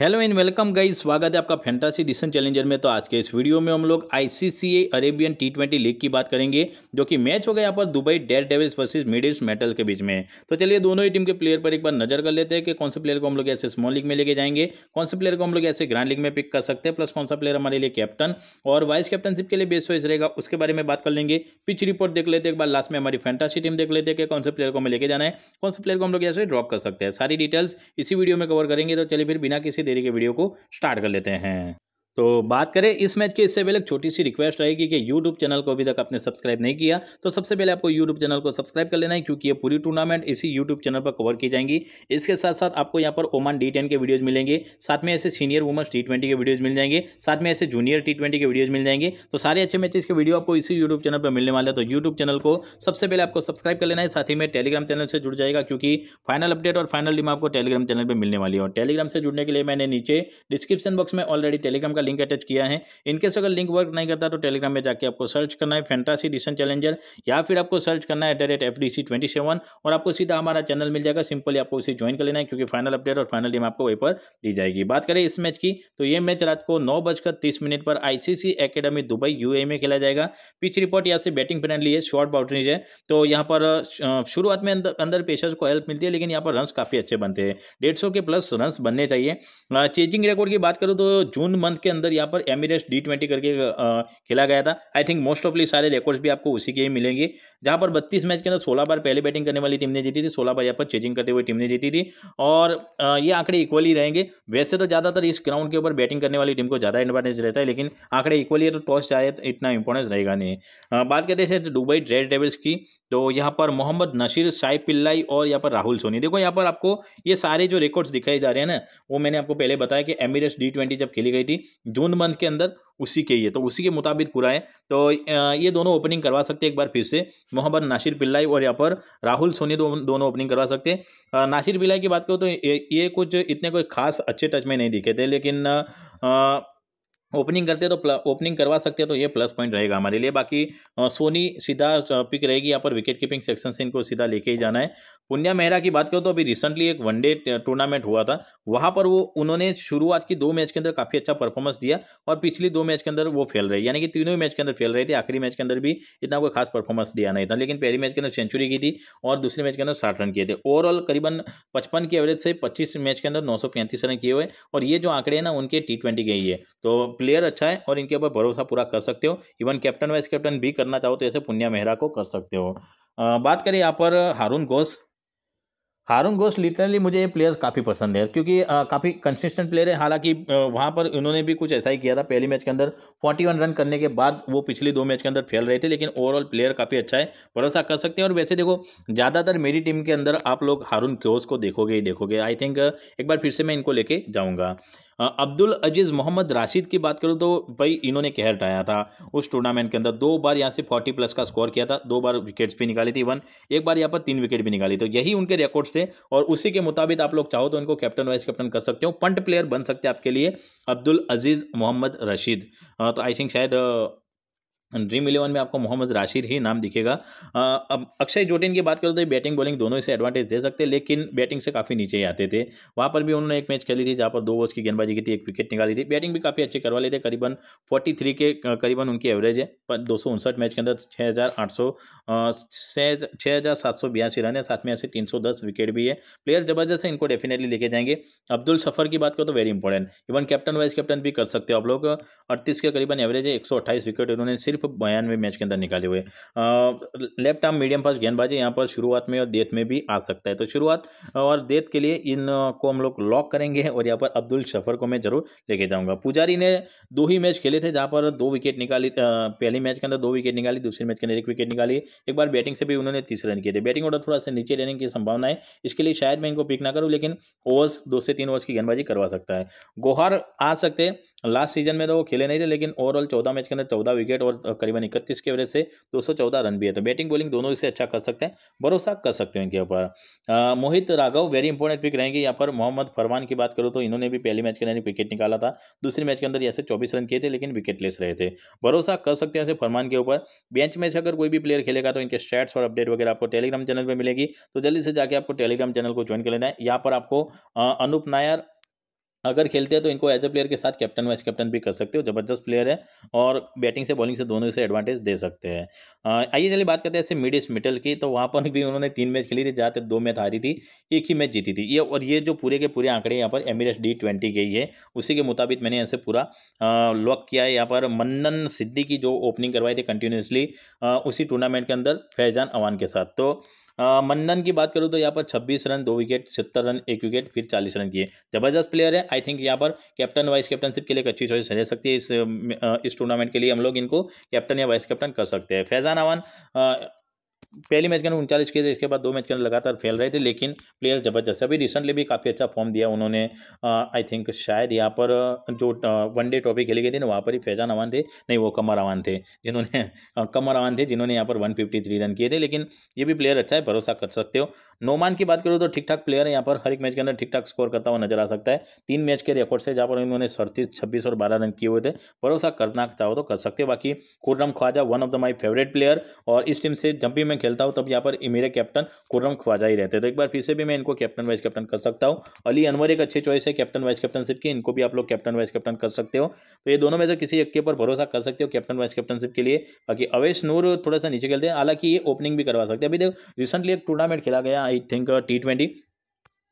hello and welcome guys स्वागत है आपका फैंटासी डिसन चैलेंजर में तो आज के इस वीडियो में हम लोग ICCA Arabian T twenty league की बात करेंगे जो कि मैच हो गया यहाँ पर Dubai dare devils versus middles metal के बीच में तो चलिए दोनों ही टीम के प्लेयर पर एक बार नजर कर लेते हैं कि कौन से प्लेयर को हम लोग ऐसे स्मॉल लीग में लेके जाएंगे कौन से प्लेयर को हम लोग ऐसे ग्रांड लीग में पिक कर सकते हैं प्लस कौन सा प्लेयर हमारे लिए कैप्टन और वाइस कैप्टनशिप के लिए बेस्ट वाइस रहेगा उसके बारे में बात कर लेंगे पिच रिपोर्ट देख लेते एक बार लास्ट में हमारी फैंटासी टीम देख लेते हैं कि कौन से प्लेयर को हमें लेके जाना है कौन से प्लेयर को हम लोग ऐसे ड्रॉप कर सकते हैं सारी डिटेल्स इसी वीडियो में कवर करेंगे तो चलिए फिर बिना किसी देरी के वीडियो को स्टार्ट कर लेते हैं तो बात करें इस मैच के इससे पहले एक छोटी सी रिक्वेस्ट रहेगी कि यूट्यूब चैनल को अभी तक आपने सब्सक्राइब नहीं किया तो सबसे पहले आपको यूट्यूब चैनल को सब्सक्राइब कर लेना है क्योंकि ये पूरी टूर्नामेंट इसी यूट्यूब चैनल पर कवर की जाएंगी इसके साथ साथ आपको यहाँ पर ओमान डी टेन के वीडियोज़ मिलेंगे साथ में ऐसे सीनियर वुमेंस टी ट्वेंटी के वीडियोज़ मिल जाएंगे साथ में ऐसे जूनियर टी ट्वेंटी के वीडियोज़ मिल जाएंगे तो सारे अच्छे मैच के वीडियो आपको इसी यूट्यूब चैनल पर मिलने वाले हैं तो यूट्यूब चैनल को सबसे पहले आपको सब्सक्राइब कर लेना है साथ ही में टेलीग्राम चैनल से जुड़ जाएगा क्योंकि फाइनल अपडेट और फाइनल टीम आपको टेलीग्राम चैनल पर मिलने वाली है और टेलीग्राम से जुड़ने के लिए मैंने नीचे डिस्क्रिप्शन बॉक्स में ऑलरेडी टेलीग्राम का का लिंक अटैच किया है इनकेस अगर लिंक वर्क नहीं करता तो टेलीग्राम में जाकर आपको सर्च करना है फैंटासी डिसन चैलेंजर या फिर आपको सर्च करना है एट द और आपको सीधा हमारा चैनल मिल जाएगा सिंपली आपको उसे ज्वाइन कर लेना है क्योंकि फाइनल अपडेट और फाइनल टीम आपको वहीं पर दी जाएगी बात करें इस मैच की तो ये मैच रात को नौ बजकर तीस मिनट पर आईसीसी एकेडमी दुबई यूए में खेला जाएगा पिच रिपोर्ट यहाँ से बैटिंग फ्रेंडली है शॉर्ट बाउंड्रीज है तो यहाँ पर शुरुआत में अंदर पेशर्स को हेल्प मिलती है लेकिन यहाँ पर रन काफ़ी अच्छे बनते हैं डेढ़ के प्लस रन बनने चाहिए चेजिंग रिकॉर्ड की बात करूँ तो जून मंथ के अंदर यहाँ पर एमिरेट्स डी ट्वेंटी करके खेला गया था आई थिंक मोस्ट ऑफली सारे रिकॉर्ड्स भी आपको उसी के ही मिलेंगे जहाँ पर बत्तीस मैच के अंदर सोलह बार पहले बैटिंग करने वाली टीम ने जीती थी सोलह बार यहाँ पर चेजिंग करते हुए टीम ने जीती थी और ये आंकड़े इक्वल ही रहेंगे वैसे तो ज़्यादातर इस ग्राउंड के ऊपर बैटिंग करने वाली टीम को ज़्यादा एडवांटेज रहता है लेकिन आंकड़े इक्वली है तो टॉस शायद इतना इंपॉर्टेंस रहेगा नहीं बात करते थे दुबई रेड डेविल्स की तो यहाँ पर मोहम्मद नशीर साई पिल्लाई और यहाँ पर राहुल सोनी देखो यहाँ पर आपको ये सारे जो रिकॉर्ड्स दिखाई जा रहे हैं ना वो मैंने आपको पहले बताया कि एमिरेट्स डी ट्वेंटी जब खेली गई थी जून मंथ के अंदर उसी के ये तो उसी के मुताबिक पूरा है तो ये दोनों ओपनिंग करवा सकते हैं एक बार फिर से मोहम्मद नासिर पिल्लाई और यहाँ पर राहुल सोनी दो, दोनों ओपनिंग करवा सकते हैं नासिर पिल्लाई की बात करो तो ये, ये कुछ इतने कोई खास अच्छे टच में नहीं दिखे थे लेकिन आ, ओपनिंग करते तो ओपनिंग करवा सकते हैं तो ये प्लस पॉइंट रहेगा हमारे लिए बाकी सोनी सीधा पिक रहेगी यहाँ पर विकेट कीपिंग सेक्शन से इनको सीधा लेके ही जाना है पुण्या मेहरा की बात करूँ तो अभी रिसेंटली एक वनडे टूर्नामेंट हुआ था वहाँ पर वो उन्होंने शुरुआत की दो मैच के अंदर काफ़ी अच्छा परफॉर्मेंस दिया और पिछली दो मैच के अंदर वो फेल रही यानी कि तीनों ही मैच के अंदर फेल रही थी आखिरी मैच के अंदर भी इतना कोई खास परफॉर्मेंस दिया नहीं था लेकिन पहली मैच के अंदर सेंचुरी की थी और दूसरे मैच के अंदर साठ रन किए थे ओवरऑल करीबन पचपन की एवरेज से पच्चीस मैच के अंदर नौ रन किए हुए और ये जो आंकड़े हैं ना उनके टी ट्वेंटी के ही है तो प्लेयर अच्छा है और इनके ऊपर भरोसा पूरा कर सकते हो इवन कैप्टन वाइस कैप्टन भी करना चाहो तो ऐसे पुण्या मेहरा को कर सकते हो बात करें यहाँ पर हारून घोष हारून घोष लिटरली मुझे ये प्लेयर्स काफ़ी पसंद है क्योंकि काफ़ी कंसिस्टेंट प्लेयर है हालांकि वहाँ पर इन्होंने भी कुछ ऐसा ही किया था पहले मैच के अंदर फोर्टी वन रन करने के बाद वो पिछले दो मैच के अंदर फेल रहे थे लेकिन ओवरऑल प्लेयर काफ़ी अच्छा है भरोसा कर सकते हैं और वैसे देखो ज़्यादातर मेरी टीम के अंदर आप लोग हारून घोष को देखोगे ही देखोगे आई थिंक एक बार फिर से मैं इनको लेके जाऊँगा अब्दुल अजीज़ मोहम्मद राशिद की बात करूँ तो भाई इन्होंने कहर ढाया था उस टूर्नामेंट के अंदर दो बार यहाँ से फोर्टी प्लस का स्कोर किया था दो बार विकेट्स भी निकाली थी वन एक बार यहाँ पर तीन विकेट भी निकाली तो यही उनके रिकॉर्ड्स थे और उसी के मुताबिक आप लोग चाहो तो उनको कैप्टन वाइस कैप्टन कर सकते हो पंट प्लेयर बन सकते हैं आपके लिए अब्दुल अजीज़ मोहम्मद रशीद तो आई थिंक शायद ड्रीम इलेवन में आपको मोहम्मद राशिद ही नाम दिखेगा अब अक्षय जोटिन की बात करो तो बैटिंग बॉलिंग दोनों इसे एडवांटेज दे सकते लेकिन बैटिंग से काफ़ी नीचे ही आते थे वहाँ पर भी उन्होंने एक मैच खेली थी जहाँ पर दो ओवर्स की गेंदबाजी की थी एक विकेट निकाली थी बैटिंग भी काफ़ी अच्छी करवा लेते करीबन फोर्टी थ्री के करीबन उनकी एवरेज है पर दो सौ उनसठ मैच के अंदर छः हज़ार आठ सौ छः हज़ार सात सौ बयासी रन है साथ में ऐसे तीन सौ दस विकेट भी है प्लेयर ज़बरदस्त है इनको डेफिनेटली लेके जाएंगे अब्दुल सफ़र की बात करो तो very important even captain vice captain भी कर सकते हो आप लोग अड़तीस के करीबन एवरेज है एक सौ विकेट उन्होंने सिर्फ सिर्फ बयानवे मैच के अंदर निकाले हुए लेफ्ट आर्म मीडियम फास्ट गेंदबाजी यहाँ पर शुरुआत में और देत में भी आ सकता है तो शुरुआत और देत के लिए इन को हम लोग लॉक करेंगे और यहाँ पर अब्दुल शफर को मैं जरूर लेके जाऊँगा पुजारी ने दो ही मैच खेले थे जहाँ पर दो विकेट निकाली पहली मैच के अंदर दो विकेट निकाली दूसरे मैच के अंदर एक विकेट निकाली एक बार बैटिंग से भी उन्होंने तीसरे रन किए थे बैटिंग ऑर्डर थोड़ा सा नीचे रहने की संभावना है इसके लिए शायद मैं इनको पिक ना करूँ लेकिन ओवर्स दो से तीन ओवर्स की गेंदबाजी करवा सकता है गोहार आ सकते हैं लास्ट सीजन में तो वो खेले नहीं थे लेकिन ओवरऑल चौदह मैच के अंदर चौदह विकेट और करीबन इकतीस के वजह से दो सौ चौदह रन भी है तो बैटिंग बॉलिंग दोनों इसे अच्छा कर सकते हैं भरोसा कर सकते हैं इनके ऊपर Mohit Raghav very important pick रहेंगे यहाँ पर मोहम्मद फरमान की बात करूँ तो इन्होंने भी पहले मैच के अंदर विकेट निकाला था दूसरे मैच के अंदर ऐसे चौबीस रन किए थे लेकिन विकेट लेस रहे थे भरोसा कर सकते हैं ऐसे फरमान के ऊपर बेंच में से अगर कोई भी प्लेयर खेलेगा तो इनके स्टैट्स और अपडेट वगैरह आपको टेलीग्राम चैनल पर मिलेगी तो जल्दी से जाकर आपको टेलीग्राम चैनल को ज्वाइन कर लेना है यहाँ पर आपको अनूप नायर अगर खेलते हैं तो इनको एज ए प्लेयर के साथ कैप्टन वाइस कैप्टन भी कर सकते हो जबरदस्त प्लेयर है और बैटिंग से बॉलिंग से दोनों से एडवांटेज दे सकते हैं आइए चलिए बात करते हैं ऐसे मिड मिटल की तो वहाँ पर भी उन्होंने तीन मैच खेली थी जहाँ तक दो मैच हारी थी एक ही मैच जीती थी ये और ये जो पूरे के पूरे आंकड़े यहाँ पर एमिरस डी ट्वेंटी के ही है उसी के मुताबिक मैंने ऐसे पूरा लॉक किया है यहाँ पर मन्नन सिद्दी की जो ओपनिंग करवाई थी कंटिन्यूसली उसी टूर्नामेंट के अंदर फैजान अवान के साथ तो मन्नन की बात करूँ तो यहाँ पर छब्बीस रन दो विकेट सत्तर रन एक विकेट फिर चालीस रन किए जबरदस्त प्लेयर है आई थिंक यहाँ पर कैप्टन वाइस कैप्टनशिप के लिए एक अच्छी चॉइस रह सकती है इस इस टूर्नामेंट के लिए हम लोग इनको कैप्टन या वाइस कैप्टन कर सकते हैं फैजान अवान पहले मैच के अंदर उनचालीस के इसके बाद दो मैच के अंदर लगातार फेल रहे थे लेकिन प्लेयर जबरदस्त अभी रिसेंटली भी काफ़ी अच्छा फॉर्म दिया उन्होंने आई थिंक शायद यहाँ पर जो वनडे ट्रॉफी खेली गई थी ना वहाँ पर ही फैजान अवान थे नहीं वो कमर अवान थे जिन्होंने कमर अवान थे जिन्होंने यहाँ पर वन रन किए थे लेकिन ये भी प्लेयर अच्छा है भरोसा कर सकते हो नोमान की बात करूँ तो ठीक ठाक प्लेयर है यहाँ पर हर एक मैच के अंदर ठीक ठाक स्कोर करता हुआ नजर आ सकता है तीन मैच के रिकॉर्ड से जहाँ पर उन्होंने सड़तीस छब्बीस और बारह रन किए हुए थे भरोसा करना चाहो तो कर सकते हो बाकी Khurram Khawaja one of the my favourite player और इस टीम से जब भी मैं खेलता हूँ तब यहाँ पर मेरे कैप्टन कुर्रम ख्वाजा ही रहते तो एक बार फिर से भी मैं इनको कैप्टन वाइस कैप्टन कर सकता हूँ अली अनवर एक अच्छी चॉइस है कैप्टन वाइस कैप्टनशिप की इनको भी आप लोग कैप्टन वाइस कैप्टन कर सकते हो तो ये दोनों में से किसी एक के ऊपर भरोसा कर सकते हो कैप्टन वाइस कैप्टनशिप के लिए बाकी अवेश नूर थोड़ा सा नीचे खेलते हैं हालांकि ये ओपनिंग भी करवा सकते हैं अभी देखो रिसेंटली एक टूर्नामेंट खेला गया आई थिंक टी ट्वेंटी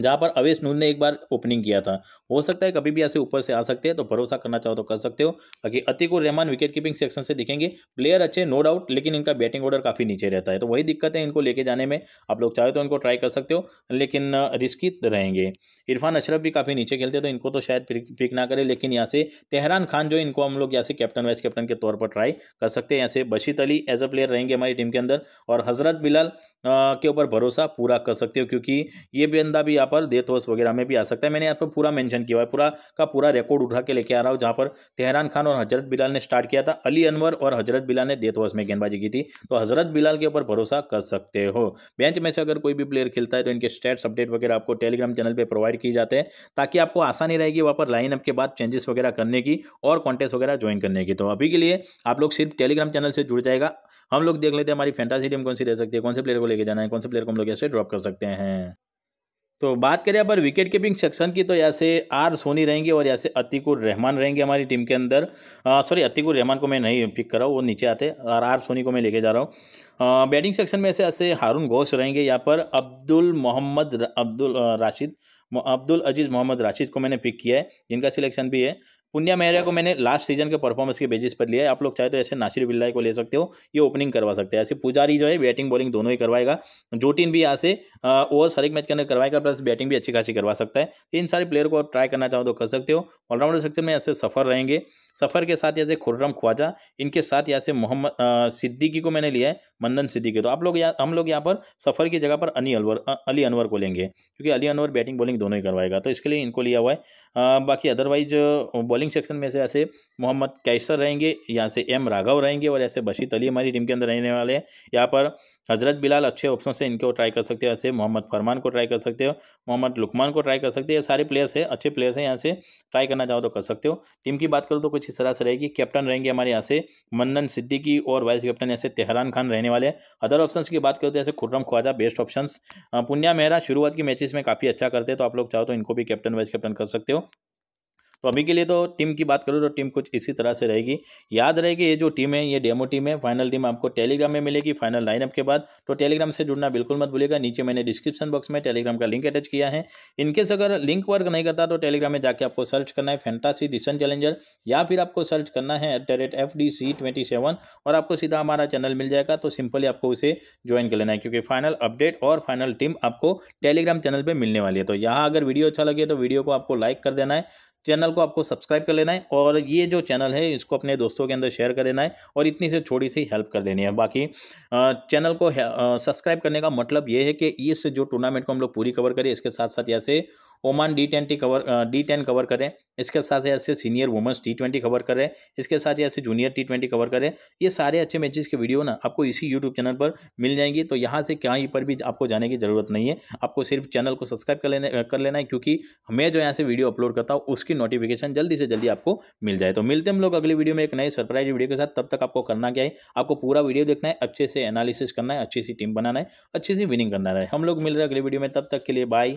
जहाँ पर अवेश नूर ने एक बार ओपनिंग किया था हो सकता है कभी भी ऐसे ऊपर से आ सकते हैं तो भरोसा करना चाहो तो कर सकते हो बाकी Atiqur Rahman wicket keeping section से दिखेंगे प्लेयर अच्छे नो डाउट लेकिन इनका बैटिंग ऑर्डर काफ़ी नीचे रहता है तो वही दिक्कत है इनको लेके जाने में आप लोग चाहे तो इनको ट्राई कर सकते हो लेकिन रिस्की रहेंगे इरफान अशरफ भी काफ़ी नीचे खेलते तो इनको तो शायद पिक ना करें लेकिन यहाँ से तेहरान खान जो इनको हम लोग यहाँ से कैप्टन वाइस कैप्टन के तौर पर ट्राई कर सकते हैं यहाँ से Basit Ali as a player रहेंगे हमारी टीम के अंदर और हजरत बिलाल के ऊपर भरोसा पूरा कर सकते हो क्योंकि ये बंदा भी यहाँ पर डेथ वगैरह में भी आ सकता है मैंने यहाँ पर पूरा मेंशन किया हुआ है पूरा का पूरा रिकॉर्ड उठा के लेके आ रहा हूँ जहाँ पर तेहरान खान और हजरत बिलाल ने स्टार्ट किया था अली अनवर और हजरत बिलाल ने डेथ में गेंदबाजी की थी तो हजरत बिलाल के ऊपर भरोसा कर सकते हो बेंच में से अगर कोई भी प्लेयर खेलता है तो इनके स्टेट्स अपडेट वगैरह आपको टेलीग्राम चैनल पर प्रोवाइड किए जाते हैं ताकि आपको आसानी रहेगी वहाँ पर लाइनअप के बाद चेंजेस वगैरह करने की और कॉन्टेस्ट वगैरह ज्वाइन करने की तो अभी के लिए आप लोग सिर्फ टेलीग्राम चैनल से जुड़ जाएगा हम लोग देख लेते हैं हमारी फैंटासी टीम कौन सी रह सकती है कौन से प्लेयर को लेके जाना है कौन से प्लेयर को हम लोग ऐसे ड्रॉप कर सकते हैं तो बात करें अगर विकेट कीपिंग सेक्शन की तो ऐसे आर सोनी रहेंगे और ऐसे अतिकुर रहमान रहेंगे हमारी टीम के अंदर सॉरी अतिकुर रहमान को मैं नहीं पिक कर रहा हूँ वो नीचे आते और आर सोनी को मैं लेके जा रहा हूँ बैटिंग सेक्शन में ऐसे ऐसे हारून घोष रहेंगे यहाँ पर अब्दुल मोहम्मद अब्दुल राशिद अब्दुल अजीज़ मोहम्मद राशिद को मैंने पिक किया है जिनका सिलेक्शन भी है पुनिया मेहरा को मैंने लास्ट सीजन के परफॉर्मेंस के बेसिस पर लिया है आप लोग चाहे तो ऐसे नासिर बिल्लाए को ले सकते हो ये ओपनिंग करवा सकते हैं ऐसे पुजारी जो है बैटिंग बॉलिंग दोनों ही करवाएगा जोटिन भी यहाँ से ओवर हर एक मैच के अंदर करवाएगा प्लस बैटिंग भी अच्छी खासी करवा सकता है तो इन सारे प्लेयर को ट्राई करना चाहो तो कर सकते हो ऑलराउंडर सेक्शन में ऐसे सफर रहेंगे सफ़र के साथ जैसे खुर्रम ख्वाजा इनके साथ यहाँ से मोहम्मद सिद्दीकी को मैंने लिया है मंदन सिद्दीकी तो आप लोग यहाँ हम लोग यहाँ पर सफ़र की जगह पर अली अलवर अली अनवर को लेंगे क्योंकि अली अनवर बैटिंग बॉलिंग दोनों ही करवाएगा तो इसके लिए इनको लिया हुआ है आ, बाकी अदरवाइज बॉलिंग सेक्शन में से ऐसे मोहम्मद कैसर रहेंगे यहाँ से एम राघव रहेंगे और ऐसे बशीत अली हमारी टीम के अंदर रहने वाले हैं यहाँ पर हज़रत बिलाल अच्छे ऑप्शन से इनको ट्राई कर सकते हो ऐसे मोहम्मद फरमान को ट्राई कर सकते हो मोहम्मद लुकमान को ट्राई कर सकते हो ये सारे प्लेयर्स हैं अच्छे प्लेयर्स हैं यहाँ से ट्राई करना चाहो तो कर सकते हो टीम की बात करो तो कुछ इस तरह से रहेगी कैप्टन रहेंगे हमारे यहाँ से मन्नन सिद्दीकी और वाइस कैप्टन ऐसे तेहरान खान रहने वाले हैं अदर ऑप्शन की बात करो तो ऐसे खुर्रम ख्वाजा बेस्ट ऑप्शन पुनिया मेहरा शुरुआत के मैचेस में काफ़ी अच्छा करते हैं तो आप लोग चाहो तो इनको भी कैप्टन वाइस कैप्टन कर सकते हो तो अभी के लिए तो टीम की बात करूँ तो टीम कुछ इसी तरह से रहेगी याद रहेगी ये जो टीम है ये डेमो टीम है फाइनल टीम आपको टेलीग्राम में मिलेगी फाइनल लाइनअप के बाद तो टेलीग्राम से जुड़ना बिल्कुल मत भूलिएगा नीचे मैंने डिस्क्रिप्शन बॉक्स में टेलीग्राम का लिंक अटैच किया है इनकेस अगर लिंक वर्क नहीं करता तो टेलीग्राम में जाकर आपको सर्च करना है फैंटासी डिसन चैलेंजर या फिर आपको सर्च करना है at the rate F D C twenty seven और आपको सीधा हमारा चैनल मिल जाएगा तो सिंपली आपको उसे ज्वाइन कर लेना है क्योंकि फाइनल अपडेट और फाइनल टीम आपको टेलीग्राम चैनल पर मिलने वाली है तो यहाँ अगर वीडियो अच्छा लगे तो वीडियो को आपको लाइक कर देना है चैनल को आपको सब्सक्राइब कर लेना है और ये जो चैनल है इसको अपने दोस्तों के अंदर शेयर कर देना है और इतनी से छोटी सी हेल्प कर देनी है बाकी चैनल को सब्सक्राइब करने का मतलब ये है कि इस जो टूर्नामेंट को हम लोग पूरी कवर करें इसके साथ साथ ऐसे Oman D ten T cover D ten cover करें इसके साथ ही ऐसे senior women's T twenty cover करें इसके साथ ही ऐसे जूनियर टी ट्वेंटी कवर करें ये सारे अच्छे मैचेस के वीडियो ना आपको इसी यूट्यूब चैनल पर मिल जाएंगी तो यहाँ से कहीं पर भी आपको जाने की ज़रूरत नहीं है आपको सिर्फ चैनल को सब्सक्राइब कर लेने कर लेना है क्योंकि मैं जो यहाँ से वीडियो अपलोड करता हूँ उसकी नोटिफिकेशन जल्दी से जल्दी आपको मिल जाए तो मिलते हम लोग अगले वीडियो में एक नई सरप्राइज वीडियो के साथ तब तक आपको करना क्या है आपको पूरा वीडियो देखना है अच्छे से एनालिसिस करना है अच्छी सी टीम बनाना है अच्छी सी विनिंग करना है हम लोग मिल रहे हैं अगले वीडियो में तब तक के लिए बाय